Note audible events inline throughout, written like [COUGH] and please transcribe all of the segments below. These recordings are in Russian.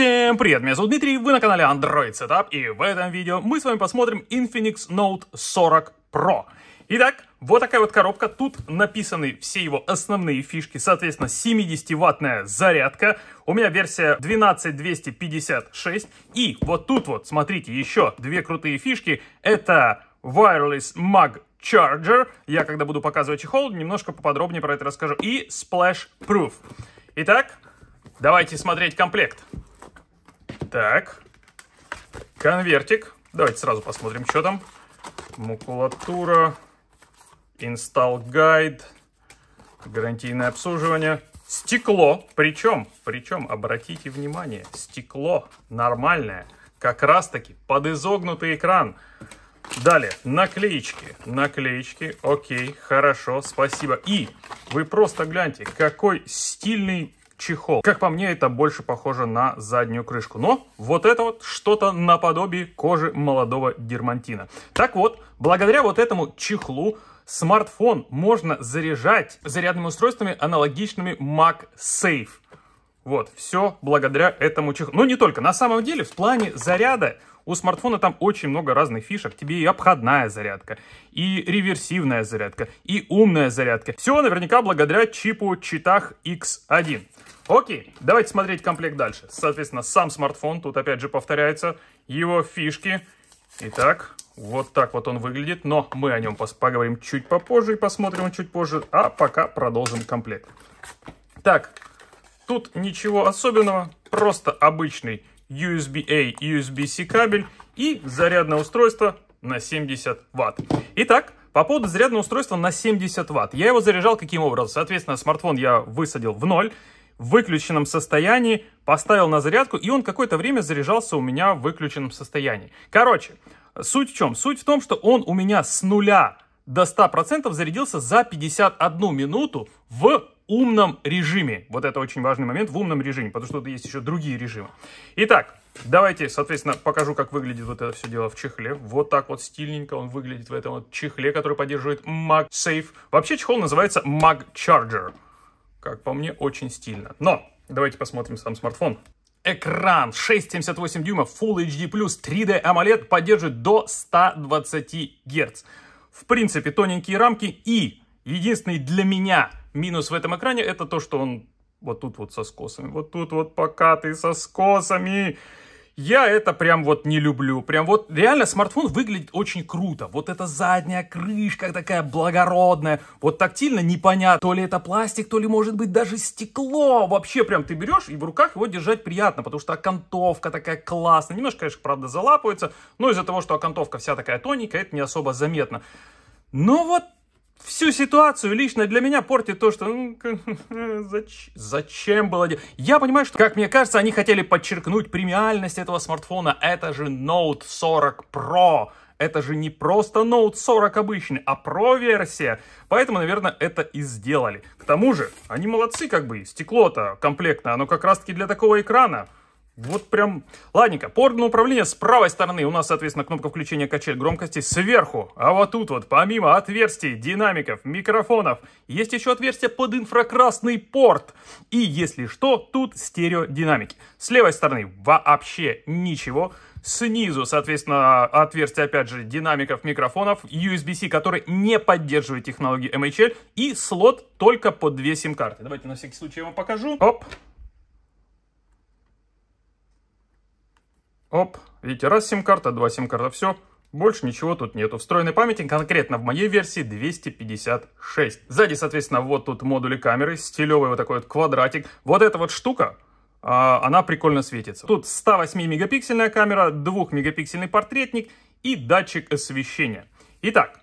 Всем привет, меня зовут Дмитрий, вы на канале Android Setup, и в этом видео мы с вами посмотрим Infinix Note 40 Pro. Итак, вот такая вот коробка, тут написаны все его основные фишки, соответственно 70-ваттная зарядка, у меня версия 12256, и вот тут вот, смотрите, еще две крутые фишки, это Wireless Mag Charger, я когда буду показывать чехол, немножко поподробнее про это расскажу, и Splash Proof. Итак, давайте смотреть комплект. Так. Конвертик. Давайте сразу посмотрим, что там. Макулатура. Install гайд, Гарантийное обслуживание. Стекло. Причем, причем, обратите внимание, стекло нормальное. Как раз таки под изогнутый экран. Далее, наклеечки. Наклеечки, окей, хорошо, спасибо. И вы просто гляньте, какой стильный чехол. Как по мне, это больше похоже на заднюю крышку. Но вот это вот что-то наподобие кожи молодого дермантина. Так вот, благодаря вот этому чехлу смартфон можно заряжать зарядными устройствами, аналогичными MagSafe. Вот, все благодаря этому чехлу. но ну, не только. На самом деле, в плане заряда у смартфона там очень много разных фишек. Тебе и обходная зарядка, и реверсивная зарядка, и умная зарядка. Все наверняка благодаря чипу Читах X1. Окей, давайте смотреть комплект дальше. Соответственно, сам смартфон, тут опять же повторяется, его фишки. Итак, вот так вот он выглядит, но мы о нем поговорим чуть попозже и посмотрим чуть позже, а пока продолжим комплект. Так, тут ничего особенного, просто обычный USB-A, USB-C кабель и зарядное устройство на 70 Вт. Итак, по поводу зарядного устройства на 70 Вт. Я его заряжал каким образом? Соответственно, смартфон я высадил в ноль, в выключенном состоянии, поставил на зарядку, и он какое-то время заряжался у меня в выключенном состоянии. Короче, суть в чем? Суть в том, что он у меня с нуля до 100% зарядился за 51 минуту в умном режиме. Вот это очень важный момент в умном режиме, потому что тут есть еще другие режимы. Итак, давайте, соответственно, покажу, как выглядит вот это все дело в чехле. Вот так вот стильненько он выглядит в этом вот чехле, который поддерживает MagSafe. Вообще чехол называется MagCharger. Как по мне, очень стильно. Но давайте посмотрим сам смартфон. Экран 6,78 дюйма Full HD+, 3D AMOLED поддерживает до 120 Гц. В принципе, тоненькие рамки и единственный для меня Минус в этом экране это то, что он вот тут вот со скосами, вот тут вот покатый со скосами. Я это прям вот не люблю. Прям вот реально смартфон выглядит очень круто. Вот эта задняя крышка такая благородная. Вот тактильно непонятно, то ли это пластик, то ли может быть даже стекло. Вообще прям ты берешь и в руках его держать приятно, потому что окантовка такая классная. Немножко, конечно, правда залапывается, но из-за того, что окантовка вся такая тоненькая, это не особо заметно. Но вот всю ситуацию лично для меня портит то, что ну, [LAUGHS] зач, зачем было делать. Я понимаю, что, как мне кажется, они хотели подчеркнуть премиальность этого смартфона. Это же Note 40 Pro. Это же не просто Note 40 обычный, а Pro-версия. Поэтому, наверное, это и сделали. К тому же, они молодцы как бы. Стекло-то комплектное, оно как раз-таки для такого экрана. Вот прям... Ладненько, порт на управление с правой стороны. У нас, соответственно, кнопка включения качель громкости сверху. А вот тут вот, помимо отверстий, динамиков, микрофонов, есть еще отверстие под инфракрасный порт. И, если что, тут стереодинамики. С левой стороны вообще ничего. Снизу, соответственно, отверстие, опять же, динамиков, микрофонов, USB-C, который не поддерживает технологии MHL, и слот только под две сим-карты. Давайте на всякий случай я вам покажу. Оп! Оп, видите, раз сим-карта, два сим-карта, все. Больше ничего тут нету. Встроенной памяти конкретно в моей версии 256. Сзади, соответственно, вот тут модули камеры, стилевый вот такой вот квадратик. Вот эта вот штука, а, она прикольно светится. Тут 108-мегапиксельная камера, 2-мегапиксельный портретник и датчик освещения. Итак,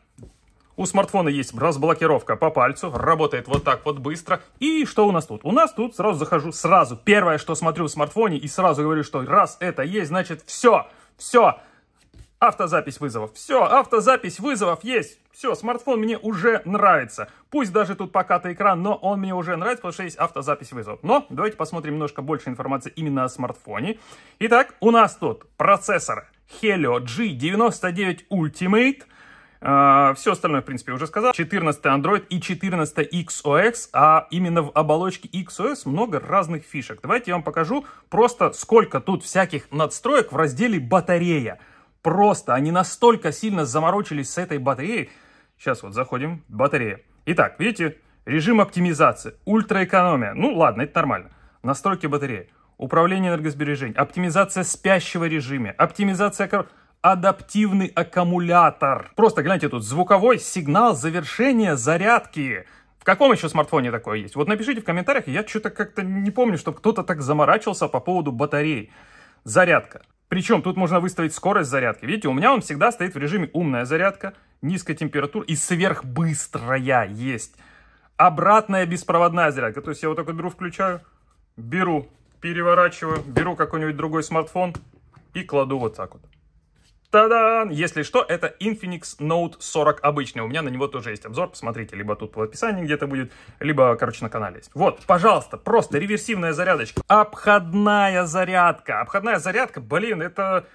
у смартфона есть разблокировка по пальцу, работает вот так вот быстро. И что у нас тут? У нас тут сразу захожу, сразу, первое, что смотрю в смартфоне, и сразу говорю, что раз это есть, значит все, все, автозапись вызовов. Все, автозапись вызовов есть. Все, смартфон мне уже нравится. Пусть даже тут пока-то экран, но он мне уже нравится, потому что есть автозапись вызовов. Но давайте посмотрим немножко больше информации именно о смартфоне. Итак, у нас тут процессоры Helio G99 Ultimate – а, все остальное, в принципе, уже сказал. 14 Android и 14 XOX, а именно в оболочке XOS много разных фишек. Давайте я вам покажу просто, сколько тут всяких надстроек в разделе «Батарея». Просто они настолько сильно заморочились с этой батареей. Сейчас вот заходим, батарея. Итак, видите, режим оптимизации, ультраэкономия. Ну ладно, это нормально. Настройки батареи, управление энергосбережением, оптимизация спящего режима, оптимизация адаптивный аккумулятор. Просто гляньте тут, звуковой сигнал завершения зарядки. В каком еще смартфоне такое есть? Вот напишите в комментариях, я что-то как-то не помню, чтобы кто-то так заморачивался по поводу батарей. Зарядка. Причем тут можно выставить скорость зарядки. Видите, у меня он всегда стоит в режиме умная зарядка, низкая температура и сверхбыстрая есть. Обратная беспроводная зарядка. То есть я вот так вот беру, включаю, беру, переворачиваю, беру какой-нибудь другой смартфон и кладу вот так вот. Та-дам! Если что, это Infinix Note 40 обычный. У меня на него тоже есть обзор, посмотрите, либо тут в описании где-то будет, либо, короче, на канале есть. Вот, пожалуйста, просто реверсивная зарядочка. Обходная зарядка. Обходная зарядка, блин, это...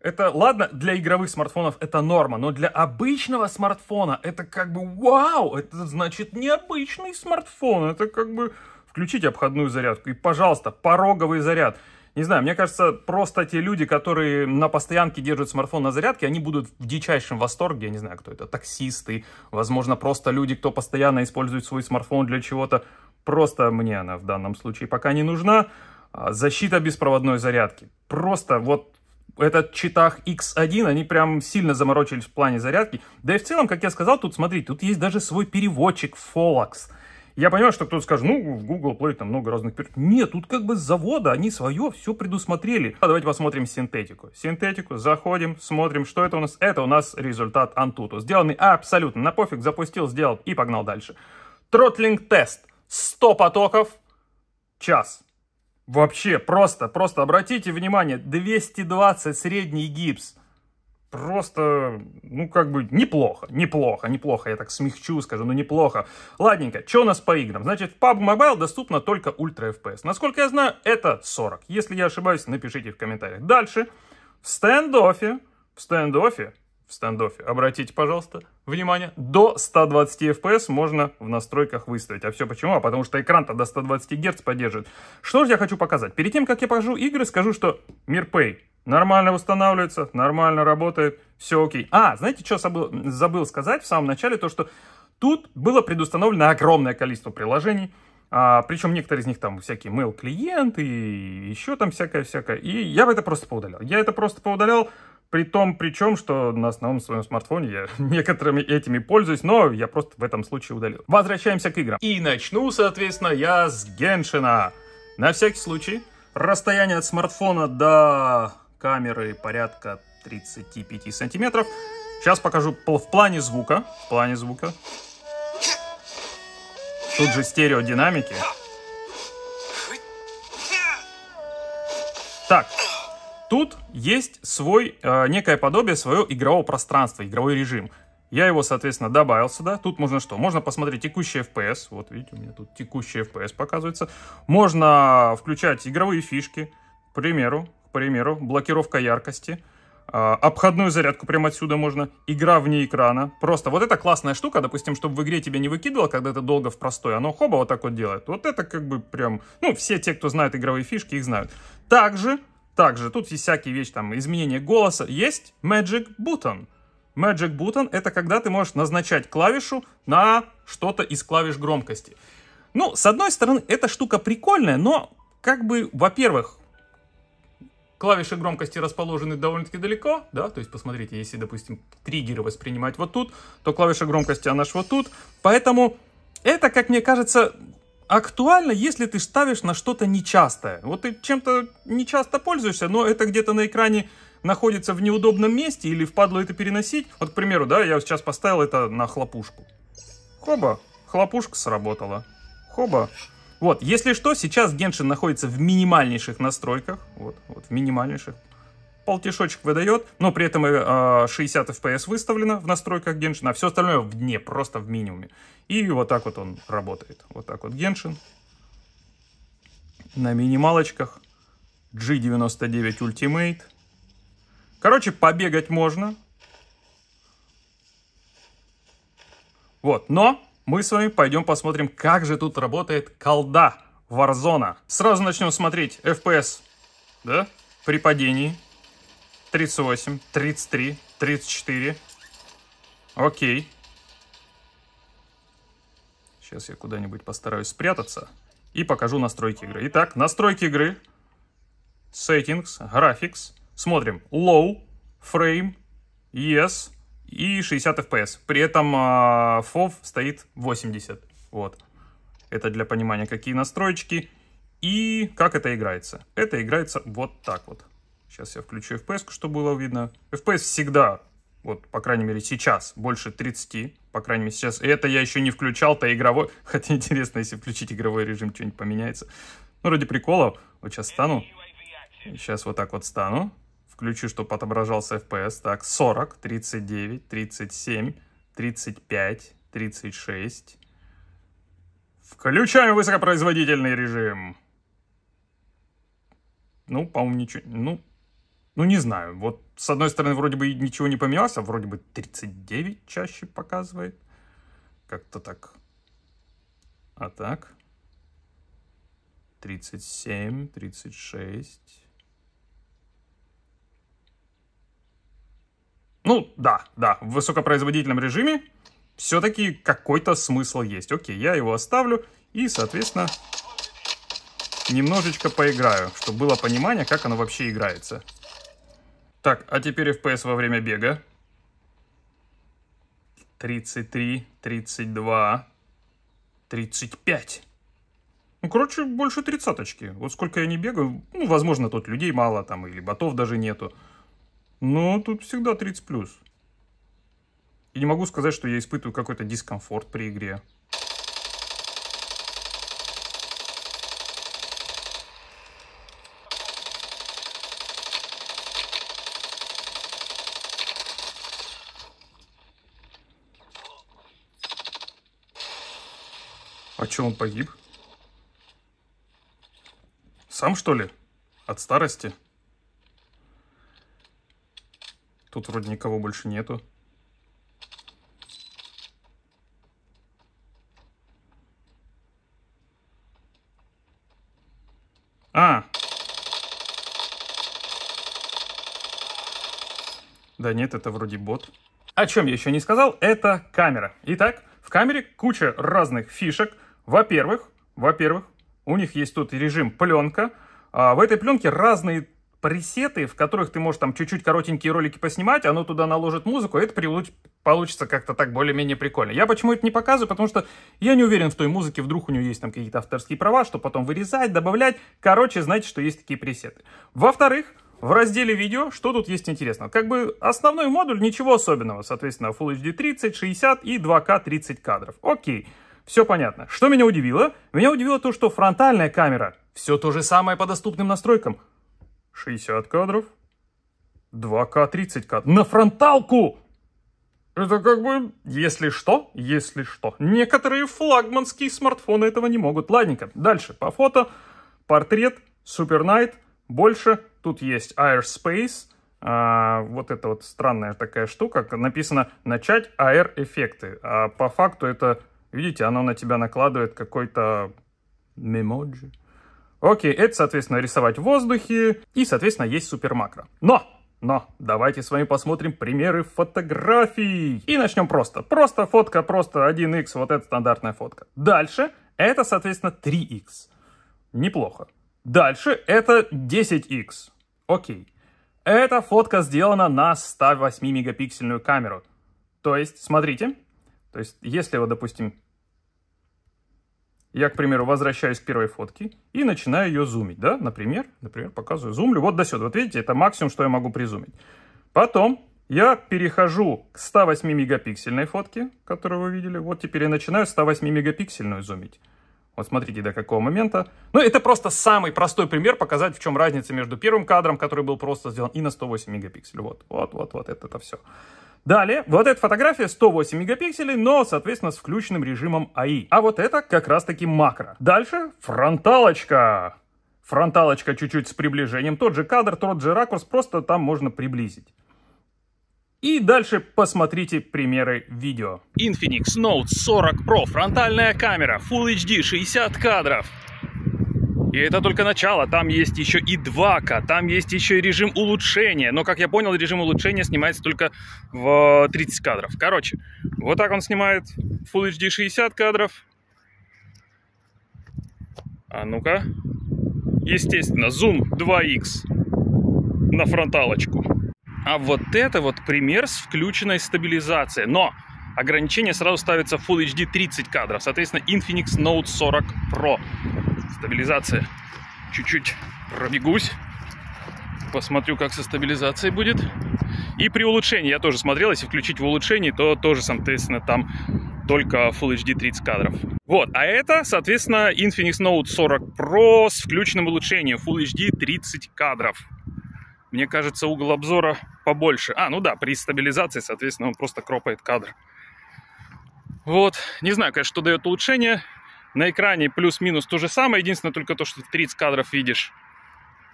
Это, ладно, для игровых смартфонов это норма, но для обычного смартфона это как бы вау, это значит необычный смартфон, это как бы включить обходную зарядку и, пожалуйста, пороговый заряд. Не знаю, мне кажется, просто те люди, которые на постоянке держат смартфон на зарядке, они будут в дичайшем восторге. Я не знаю, кто это, таксисты, возможно, просто люди, кто постоянно использует свой смартфон для чего-то. Просто мне она в данном случае пока не нужна. А, защита беспроводной зарядки. Просто вот этот читах X1, они прям сильно заморочились в плане зарядки. Да и в целом, как я сказал, тут, смотрите, тут есть даже свой переводчик Folax. Я понимаю, что кто-то скажет, ну, в Google Play там много разных... Нет, тут как бы с завода они свое все предусмотрели. А давайте посмотрим синтетику. Синтетику, заходим, смотрим, что это у нас. Это у нас результат Antutu. Сделанный абсолютно на пофиг, запустил, сделал и погнал дальше. Тротлинг тест. 100 потоков, час. Вообще, просто, просто обратите внимание, 220 средний гипс просто, ну, как бы, неплохо, неплохо, неплохо, я так смягчу, скажу, ну, неплохо. Ладненько, что у нас по играм? Значит, в PUBG Mobile доступно только Ultra FPS. Насколько я знаю, это 40. Если я ошибаюсь, напишите в комментариях. Дальше, в стендоффе, в стендоффе в стандоффе. Обратите, пожалуйста, внимание, до 120 FPS можно в настройках выставить. А все почему? А потому что экран тогда 120 Гц поддерживает. Что же я хочу показать? Перед тем, как я покажу игры, скажу, что MirPay нормально устанавливается, нормально работает, все окей. А, знаете, что забыл, забыл сказать в самом начале? То, что тут было предустановлено огромное количество приложений, а, причем некоторые из них там всякие mail-клиенты и еще там всякое-всякое. И я бы это просто поудалял. Я это просто поудалял, при том, причем, что на основном своем смартфоне я [LAUGHS] некоторыми этими пользуюсь, но я просто в этом случае удалил. Возвращаемся к играм. И начну, соответственно, я с Геншина. На всякий случай, расстояние от смартфона до камеры порядка 35 сантиметров. Сейчас покажу в плане звука. В плане звука. Тут же стереодинамики. Так, Тут есть свой, э, некое подобие своего игрового пространства, игровой режим. Я его, соответственно, добавил сюда. Тут можно что? Можно посмотреть текущий FPS. Вот видите, у меня тут текущий FPS показывается. Можно включать игровые фишки. К примеру, к примеру, блокировка яркости. Э, обходную зарядку прямо отсюда можно. Игра вне экрана. Просто вот это классная штука, допустим, чтобы в игре тебя не выкидывало, когда ты долго в простой. Оно хоба вот так вот делает. Вот это как бы прям... Ну, все те, кто знает игровые фишки, их знают. Также также тут есть всякие вещи, там, изменение голоса. Есть Magic Button. Magic Button — это когда ты можешь назначать клавишу на что-то из клавиш громкости. Ну, с одной стороны, эта штука прикольная, но, как бы, во-первых, клавиши громкости расположены довольно-таки далеко, да, то есть посмотрите, если, допустим, триггеры воспринимать вот тут, то клавиша громкости, она ж вот тут, поэтому это, как мне кажется, актуально, если ты ставишь на что-то нечастое. Вот ты чем-то нечасто пользуешься, но это где-то на экране находится в неудобном месте или впадло это переносить. Вот, к примеру, да, я сейчас поставил это на хлопушку. Хоба, хлопушка сработала. Хоба. Вот, если что, сейчас Геншин находится в минимальнейших настройках. Вот, вот, в минимальнейших полтишочек выдает, но при этом э, 60 а, FPS выставлено в настройках Геншина, а все остальное в дне, просто в минимуме. И вот так вот он работает. Вот так вот Геншин. На минималочках. G99 Ultimate. Короче, побегать можно. Вот, но мы с вами пойдем посмотрим, как же тут работает колда Warzone. Сразу начнем смотреть FPS, да, при падении. 38, 33, 34. Окей. Сейчас я куда-нибудь постараюсь спрятаться и покажу настройки игры. Итак, настройки игры. Settings, Graphics. Смотрим. Low, Frame, Yes и 60 FPS. При этом э, а, FOV стоит 80. Вот. Это для понимания, какие настройки и как это играется. Это играется вот так вот. Сейчас я включу FPS, чтобы было видно. FPS всегда, вот, по крайней мере, сейчас больше 30. По крайней мере, сейчас. И это я еще не включал-то игровой. [LAUGHS] Хотя интересно, если включить игровой режим, что-нибудь поменяется. Ну, ради прикола. Вот сейчас стану. Сейчас вот так вот стану. Включу, чтобы отображался FPS. Так, 40, 39, 37, 35, 36. Включаем высокопроизводительный режим. Ну, по-моему, ничего... Ну, ну, не знаю. Вот, с одной стороны, вроде бы ничего не поменялось, а вроде бы 39 чаще показывает. Как-то так. А так... 37, 36... Ну, да, да, в высокопроизводительном режиме все-таки какой-то смысл есть. Окей, я его оставлю и, соответственно, немножечко поиграю, чтобы было понимание, как оно вообще играется. Так, а теперь FPS во время бега. 33, 32, 35. Ну, короче, больше тридцаточки. Вот сколько я не бегаю, ну, возможно, тут людей мало там, или ботов даже нету. Но тут всегда 30+. плюс. И не могу сказать, что я испытываю какой-то дискомфорт при игре. А че он погиб? Сам, что ли? От старости? Тут вроде никого больше нету. А! Да нет, это вроде бот. О чем я еще не сказал, это камера. Итак, в камере куча разных фишек, во-первых, во-первых, у них есть тут режим пленка. А в этой пленке разные пресеты, в которых ты можешь там чуть-чуть коротенькие ролики поснимать, оно туда наложит музыку, и это получится как-то так более-менее прикольно. Я почему это не показываю, потому что я не уверен в той музыке, вдруг у нее есть там какие-то авторские права, что потом вырезать, добавлять. Короче, знаете, что есть такие пресеты. Во-вторых, в разделе видео, что тут есть интересного? Как бы основной модуль, ничего особенного. Соответственно, Full HD 30, 60 и 2К 30 кадров. Окей. Все понятно. Что меня удивило? Меня удивило то, что фронтальная камера. Все то же самое по доступным настройкам. 60 кадров. 2К 30 кадров. На фронталку! Это как бы, если что, если что. Некоторые флагманские смартфоны этого не могут. Ладненько, дальше по фото. Портрет, Super Night, больше. Тут есть Airspace, а, вот это вот странная такая штука, написано «начать AR-эффекты». А по факту это Видите, оно на тебя накладывает какой-то мемоджи. Окей, это, соответственно, рисовать в воздухе, и, соответственно, есть супермакро. Но! Но давайте с вами посмотрим примеры фотографий. И начнем просто. Просто фотка, просто 1x, вот это стандартная фотка. Дальше это, соответственно, 3x. Неплохо. Дальше это 10x. Окей. Эта фотка сделана на 108 мегапиксельную камеру. То есть, смотрите, то есть, если вот, допустим, я, к примеру, возвращаюсь к первой фотке и начинаю ее зумить, да, например, например, показываю, зумлю вот до сюда. Вот видите, это максимум, что я могу призумить. Потом я перехожу к 108 мегапиксельной фотке, которую вы видели. Вот теперь я начинаю 108 мегапиксельную зумить. Вот смотрите, до какого момента. Ну, это просто самый простой пример показать, в чем разница между первым кадром, который был просто сделан, и на 108 мегапикселей. Вот, вот, вот, вот, это, это все. Далее, вот эта фотография 108 мегапикселей, но, соответственно, с включенным режимом AI. А вот это как раз-таки макро. Дальше фронталочка. Фронталочка чуть-чуть с приближением. Тот же кадр, тот же ракурс, просто там можно приблизить. И дальше посмотрите примеры видео. Infinix Note 40 Pro, фронтальная камера, Full HD 60 кадров. И это только начало, там есть еще и 2К, там есть еще и режим улучшения. Но, как я понял, режим улучшения снимается только в 30 кадров. Короче, вот так он снимает Full HD 60 кадров. А ну-ка. Естественно, зум 2Х на фронталочку. А вот это вот пример с включенной стабилизацией. Но ограничение сразу ставится Full HD 30 кадров, соответственно Infinix Note 40 Pro стабилизация. Чуть-чуть пробегусь, посмотрю, как со стабилизацией будет. И при улучшении, я тоже смотрел, если включить в улучшении, то тоже, соответственно, там только Full HD 30 кадров. Вот, а это, соответственно, Infinix Note 40 Pro с включенным улучшением Full HD 30 кадров. Мне кажется, угол обзора побольше. А, ну да, при стабилизации, соответственно, он просто кропает кадр. Вот, не знаю, конечно, что дает улучшение. На экране плюс-минус то же самое, единственное только то, что ты 30 кадров видишь.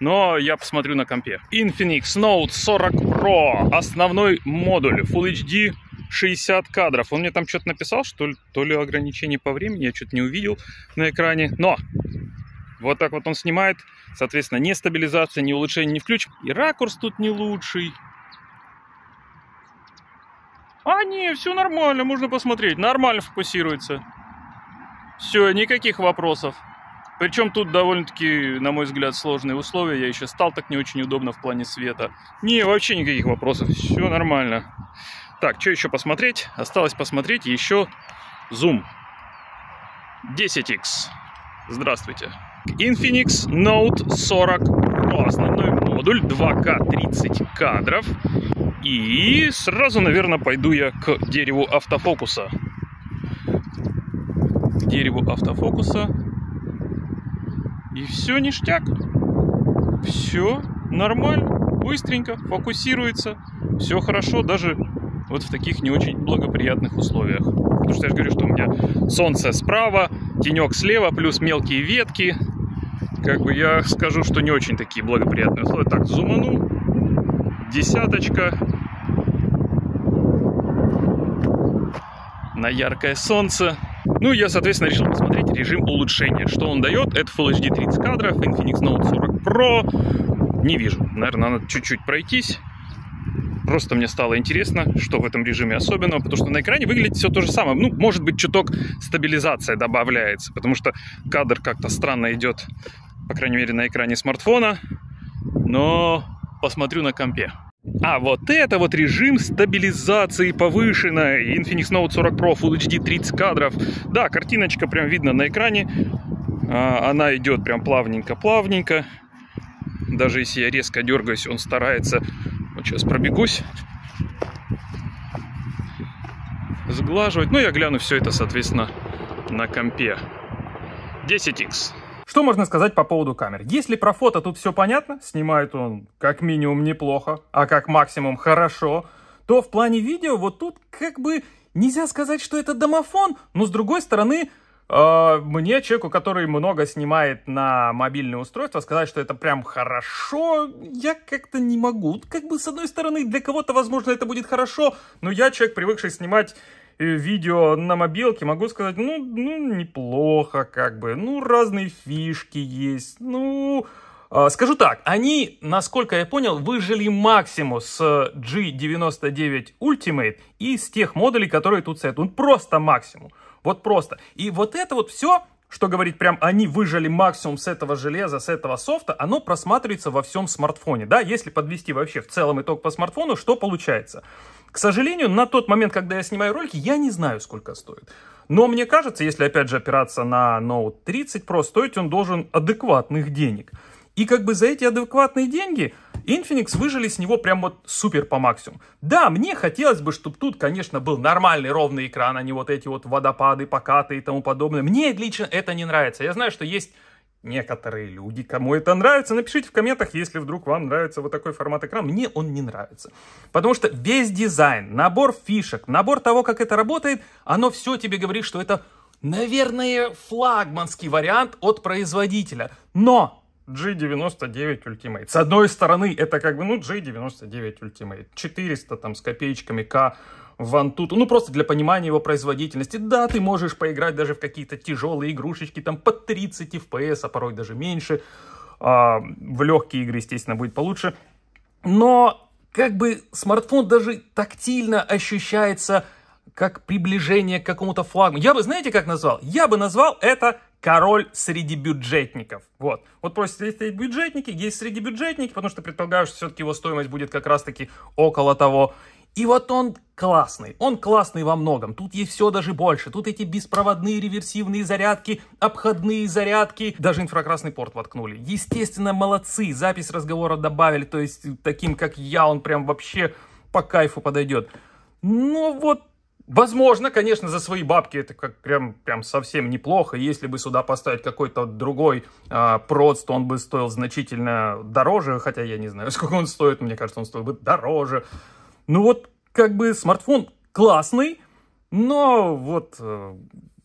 Но я посмотрю на компе. Infinix Note 40 Pro. Основной модуль Full HD 60 кадров. Он мне там что-то написал, что ли, то ли ограничение по времени, я что-то не увидел на экране. Но вот так вот он снимает. Соответственно, ни стабилизация, ни улучшение не включен. И ракурс тут не лучший. А, не, все нормально, можно посмотреть. Нормально фокусируется. Все, никаких вопросов. Причем тут довольно-таки, на мой взгляд, сложные условия. Я еще стал так не очень удобно в плане света. Не, вообще никаких вопросов. Все нормально. Так, что еще посмотреть? Осталось посмотреть еще Zoom 10X. Здравствуйте. Infinix Note 40 Pro. Основной модуль 2К 30 кадров. И сразу, наверное, пойду я к дереву автофокуса дереву автофокуса. И все ништяк. Все нормально, быстренько, фокусируется. Все хорошо, даже вот в таких не очень благоприятных условиях. Потому что я же говорю, что у меня солнце справа, тенек слева, плюс мелкие ветки. Как бы я скажу, что не очень такие благоприятные условия. Так, зуману. Десяточка. На яркое солнце. Ну и я, соответственно, решил посмотреть режим улучшения. Что он дает? Это Full HD 30 кадров, Infinix Note 40 Pro. Не вижу. Наверное, надо чуть-чуть пройтись. Просто мне стало интересно, что в этом режиме особенного, потому что на экране выглядит все то же самое. Ну, может быть, чуток стабилизация добавляется, потому что кадр как-то странно идет, по крайней мере, на экране смартфона. Но посмотрю на компе. А вот это вот режим стабилизации повышенной. Infinix Note 40 Pro Full HD 30 кадров. Да, картиночка прям видно на экране. А, она идет прям плавненько-плавненько. Даже если я резко дергаюсь, он старается. Вот сейчас пробегусь. Сглаживать. Ну, я гляну все это, соответственно, на компе. 10x. Что можно сказать по поводу камер? Если про фото тут все понятно, снимает он как минимум неплохо, а как максимум хорошо, то в плане видео вот тут как бы нельзя сказать, что это домофон, но с другой стороны, а, мне, человеку, который много снимает на мобильное устройство, сказать, что это прям хорошо, я как-то не могу. Как бы, с одной стороны, для кого-то, возможно, это будет хорошо, но я, человек, привыкший снимать Э, видео на мобилке, могу сказать, ну, ну, неплохо, как бы, ну, разные фишки есть, ну... А, скажу так, они, насколько я понял, выжили максимум с э, G99 Ultimate и с тех модулей, которые тут стоят. Он ну, просто максимум. Вот просто. И вот это вот все, что говорит прям, они выжили максимум с этого железа, с этого софта, оно просматривается во всем смартфоне. Да, если подвести вообще в целом итог по смартфону, что получается? К сожалению, на тот момент, когда я снимаю ролики, я не знаю, сколько стоит. Но мне кажется, если опять же опираться на Note 30 Pro, стоить он должен адекватных денег. И как бы за эти адекватные деньги Infinix выжили с него прям вот супер по максимуму. Да, мне хотелось бы, чтобы тут, конечно, был нормальный ровный экран, а не вот эти вот водопады, покаты и тому подобное. Мне лично это не нравится. Я знаю, что есть некоторые люди, кому это нравится. Напишите в комментах, если вдруг вам нравится вот такой формат экрана. Мне он не нравится. Потому что весь дизайн, набор фишек, набор того, как это работает, оно все тебе говорит, что это, наверное, флагманский вариант от производителя. Но G99 Ultimate. С одной стороны, это как бы, ну, G99 Ultimate. 400 там с копеечками К Вантуту, ну просто для понимания его производительности. Да, ты можешь поиграть даже в какие-то тяжелые игрушечки, там под 30 FPS, а порой даже меньше. А, в легкие игры, естественно, будет получше. Но как бы смартфон даже тактильно ощущается как приближение к какому-то флагману. Я бы, знаете, как назвал? Я бы назвал это король среди бюджетников. Вот. Вот просто есть бюджетники, есть среди бюджетники, потому что предполагаю, что все-таки его стоимость будет как раз-таки около того. И вот он классный. Он классный во многом. Тут есть все даже больше. Тут эти беспроводные реверсивные зарядки, обходные зарядки, даже инфракрасный порт воткнули. Естественно, молодцы. Запись разговора добавили. То есть таким, как я, он прям вообще по кайфу подойдет. Ну вот Возможно, конечно, за свои бабки это как прям, прям совсем неплохо. Если бы сюда поставить какой-то другой э, проц, то он бы стоил значительно дороже. Хотя я не знаю, [LAUGHS] сколько он стоит. Мне кажется, он стоил бы дороже. Ну вот, как бы смартфон классный, но вот э,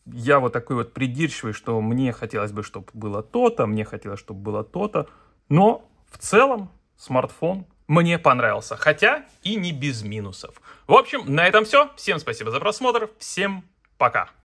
я вот такой вот придирчивый, что мне хотелось бы, чтобы было то-то, мне хотелось, чтобы было то-то. Но в целом смартфон мне понравился, хотя и не без минусов. В общем, на этом все. Всем спасибо за просмотр, всем пока!